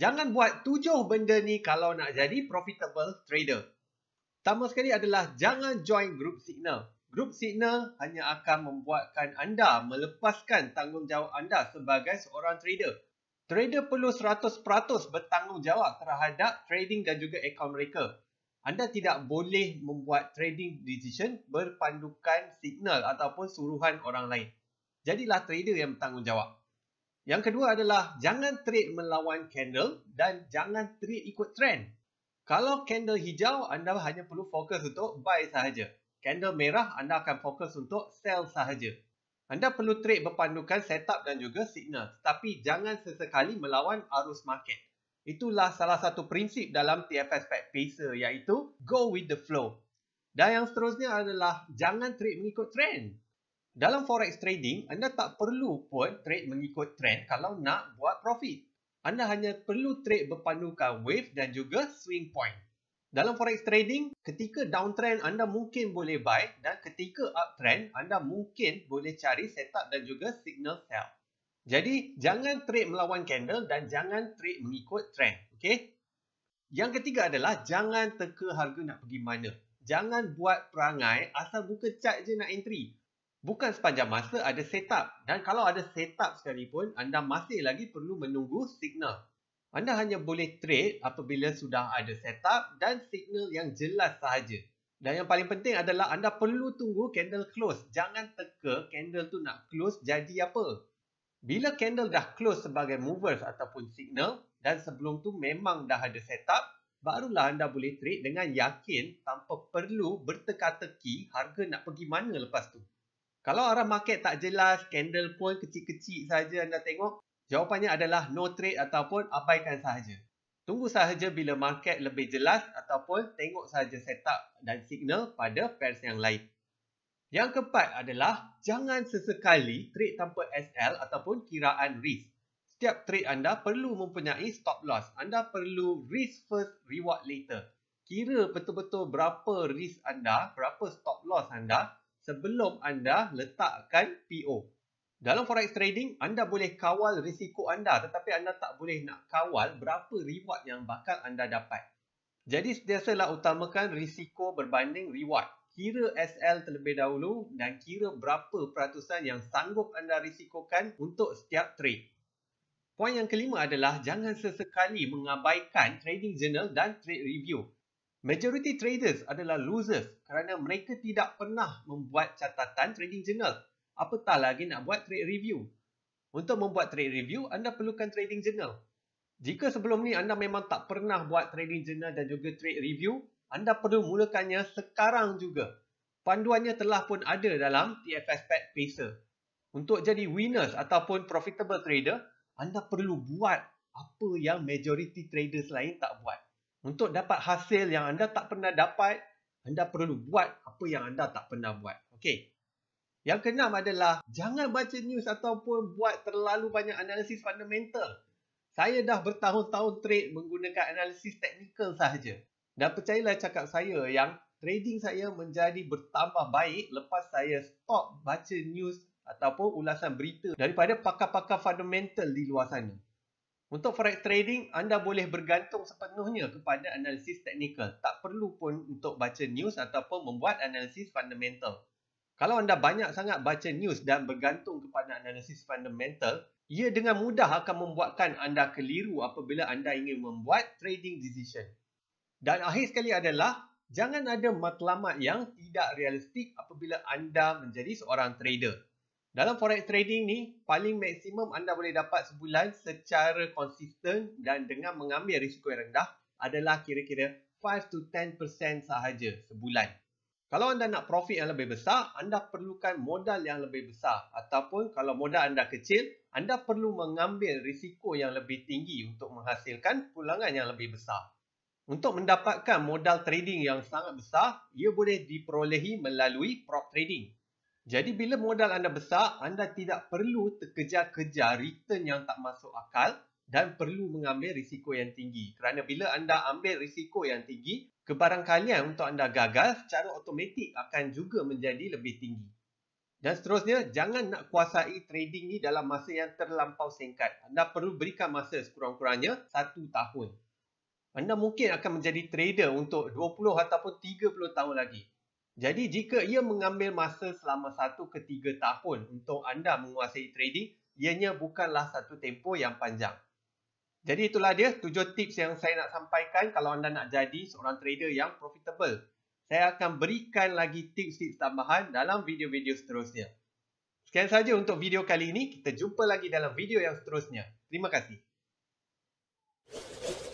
Jangan buat tujuh benda ni kalau nak jadi profitable trader. Pertama sekali adalah jangan join group signal. Group signal hanya akan membuatkan anda melepaskan tanggungjawab anda sebagai seorang trader. Trader perlu 100% bertanggungjawab terhadap trading dan juga akaun mereka. Anda tidak boleh membuat trading decision berpandukan signal ataupun suruhan orang lain. Jadilah trader yang bertanggungjawab. Yang kedua adalah jangan trade melawan candle dan jangan trade ikut trend. Kalau candle hijau anda hanya perlu fokus untuk buy sahaja. Candle merah anda akan fokus untuk sell sahaja. Anda perlu trade berpandukan setup dan juga signal tetapi jangan sesekali melawan arus market. Itulah salah satu prinsip dalam TFS Pack Pacer iaitu go with the flow. Dan yang seterusnya adalah jangan trade mengikut trend. Dalam forex trading, anda tak perlu pun trade mengikut trend kalau nak buat profit. Anda hanya perlu trade berpandukan wave dan juga swing point. Dalam forex trading, ketika downtrend anda mungkin boleh buy dan ketika uptrend anda mungkin boleh cari setup dan juga signal sell. Jadi, jangan trade melawan candle dan jangan trade mengikut trend. Okay? Yang ketiga adalah jangan teka harga nak pergi mana. Jangan buat perangai asal buka chart je nak entry. Bukan sepanjang masa ada setup dan kalau ada setup sekalipun anda masih lagi perlu menunggu signal. Anda hanya boleh trade apabila sudah ada setup dan signal yang jelas sahaja. Dan yang paling penting adalah anda perlu tunggu candle close. Jangan teka candle tu nak close jadi apa. Bila candle dah close sebagai movers ataupun signal dan sebelum tu memang dah ada setup, barulah anda boleh trade dengan yakin tanpa perlu berteka-teki harga nak pergi mana lepas tu. Kalau arah market tak jelas, candle pun kecil-kecil saja anda tengok, jawapannya adalah no trade ataupun abaikan sahaja. Tunggu sahaja bila market lebih jelas ataupun tengok sahaja setup dan signal pada pairs yang lain. Yang keempat adalah jangan sesekali trade tanpa SL ataupun kiraan risk. Setiap trade anda perlu mempunyai stop loss. Anda perlu risk first, reward later. Kira betul-betul berapa risk anda, berapa stop loss anda sebelum anda letakkan PO. Dalam forex trading, anda boleh kawal risiko anda tetapi anda tak boleh nak kawal berapa reward yang bakal anda dapat. Jadi, setiasalah utamakan risiko berbanding reward. Kira SL terlebih dahulu dan kira berapa peratusan yang sanggup anda risikokan untuk setiap trade. Poin yang kelima adalah jangan sesekali mengabaikan trading journal dan trade review. Majority traders adalah losers kerana mereka tidak pernah membuat catatan trading journal. Apatah lagi nak buat trade review. Untuk membuat trade review, anda perlukan trading journal. Jika sebelum ni anda memang tak pernah buat trading journal dan juga trade review, anda perlu mulakannya sekarang juga. Panduannya telah pun ada dalam TFS Pet Pacer. Untuk jadi winners ataupun profitable trader, anda perlu buat apa yang majority traders lain tak buat. Untuk dapat hasil yang anda tak pernah dapat, anda perlu buat apa yang anda tak pernah buat. Okey. Yang keenam adalah jangan baca news ataupun buat terlalu banyak analisis fundamental. Saya dah bertahun-tahun trade menggunakan analisis teknikal sahaja. Dan percayalah cakap saya yang trading saya menjadi bertambah baik lepas saya stop baca news ataupun ulasan berita daripada pakar-pakar fundamental di luar sana. Untuk forex trading, anda boleh bergantung sepenuhnya kepada analisis teknikal. Tak perlu pun untuk baca news ataupun membuat analisis fundamental. Kalau anda banyak sangat baca news dan bergantung kepada analisis fundamental, ia dengan mudah akan membuatkan anda keliru apabila anda ingin membuat trading decision. Dan akhir sekali adalah, jangan ada matlamat yang tidak realistik apabila anda menjadi seorang trader. Dalam forex trading ni, paling maksimum anda boleh dapat sebulan secara konsisten dan dengan mengambil risiko yang rendah adalah kira-kira 5 to 10% sahaja sebulan. Kalau anda nak profit yang lebih besar, anda perlukan modal yang lebih besar ataupun kalau modal anda kecil, anda perlu mengambil risiko yang lebih tinggi untuk menghasilkan pulangan yang lebih besar. Untuk mendapatkan modal trading yang sangat besar, ia boleh diperolehi melalui prop trading jadi bila modal anda besar, anda tidak perlu terkejar-kejar return yang tak masuk akal dan perlu mengambil risiko yang tinggi. Kerana bila anda ambil risiko yang tinggi, kebarangkalian untuk anda gagal secara automatik akan juga menjadi lebih tinggi. Dan seterusnya, jangan nak kuasai trading ni dalam masa yang terlampau singkat. Anda perlu berikan masa sekurang-kurangnya satu tahun. Anda mungkin akan menjadi trader untuk 20 ataupun 30 tahun lagi. Jadi jika ia mengambil masa selama satu ke 3 tahun untuk anda menguasai trading, ianya bukanlah satu tempoh yang panjang. Jadi itulah dia tujuh tips yang saya nak sampaikan kalau anda nak jadi seorang trader yang profitable. Saya akan berikan lagi tips-tips tambahan dalam video-video seterusnya. Sekian saja untuk video kali ini. Kita jumpa lagi dalam video yang seterusnya. Terima kasih.